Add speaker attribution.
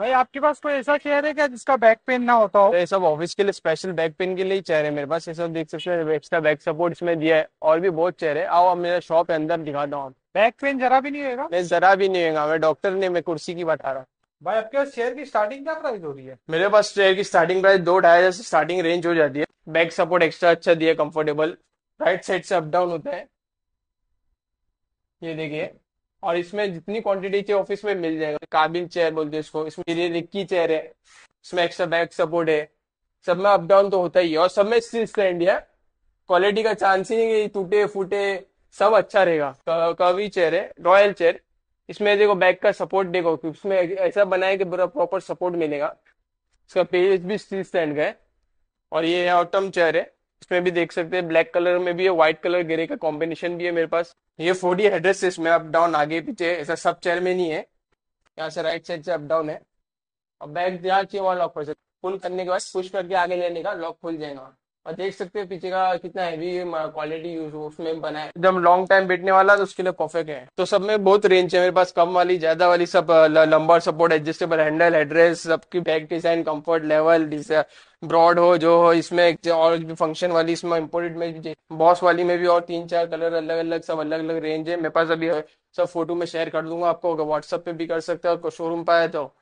Speaker 1: भाई आपके पास कोई ऐसा चेयर है क्या जिसका बैक पेन ना होता हो तो ये सब ऑफिस के लिए स्पेशल बैक पेन के लिए चेयर है मेरे पास ये सब देख सकते हैं एक्स्ट्रा बैक सपोर्ट इसमें दिया है और भी बहुत चेयर है आओ मेरा शॉप है अंदर दिखाता हूँ बैक पेन जरा भी नहीं होगा नहीं जरा भी नहीं होगा मैं डॉक्टर ने मैं कुर्सी की बता रहा
Speaker 2: भाई आपके पास चेयर की स्टार्टिंग क्या प्राइस हो रही है
Speaker 1: मेरे पास चेयर की स्टार्टिंग प्राइस दो ढाई हजार से स्टार्टिंग रेंज हो जाती है बैक सपोर्ट एक्स्ट्रा अच्छा दिया कम्फर्टेबल राइट साइड से अप डाउन होता है ये देखिए और इसमें जितनी क्वांटिटी चाहिए ऑफिस में मिल जाएगा काबिल तो चेयर बोलते हैं इसको इसमें रिक्की चेयर है इसमें एक्स्ट्रा बैक सपोर्ट है सब में अप डाउन तो होता ही है और सब में स्टील स्टैंड है क्वालिटी का चांस ही नहीं है टूटे फूटे सब अच्छा रहेगा कवि चेयर है रॉयल चेयर इसमें देखो बैक का सपोर्ट देखो उसमें ऐसा बनाए कि पूरा प्रॉपर सपोर्ट मिलेगा इसका पेज भी स्टील स्टैंड का है और ये ऑटम चेयर है इसमें भी देख सकते हैं ब्लैक कलर में भी है व्हाइट कलर ग्रे का कॉम्बिनेशन भी है मेरे पास ये फोर डी एड्रेस है इसमें अप डाउन आगे पीछे ऐसा सब चेयर में नहीं है यहाँ से राइट साइड से अप डाउन है और बैग जहाँ चाहिए वहाँ लॉक हो सकते फुल करने के बाद पुश करके आगे लेने का लॉक खुल जाएगा और देख सकते हैं पीछे का कितना हैवी क्वालिटी यूज उसमें बना है एकदम लॉन्ग टाइम बैठने वाला तो उसके लिए परफेक्ट है तो सब में बहुत रेंज है मेरे पास कम वाली ज्यादा वाली सब lumbar support adjustable handle headrest सबकी bag design comfort level design broad हो जो हो इसमें और भी फंक्शन वाली इसमें इम्पोर्टेड में भी बॉस वाली में भी और तीन चार कलर अलग अलग सब अलग अलग रेंज है मेरे पास अभी सब फोटो में शेयर कर दूंगा आपको व्हाट्सअप पे भी कर सकते हो आपको शोरूम पाए आया तो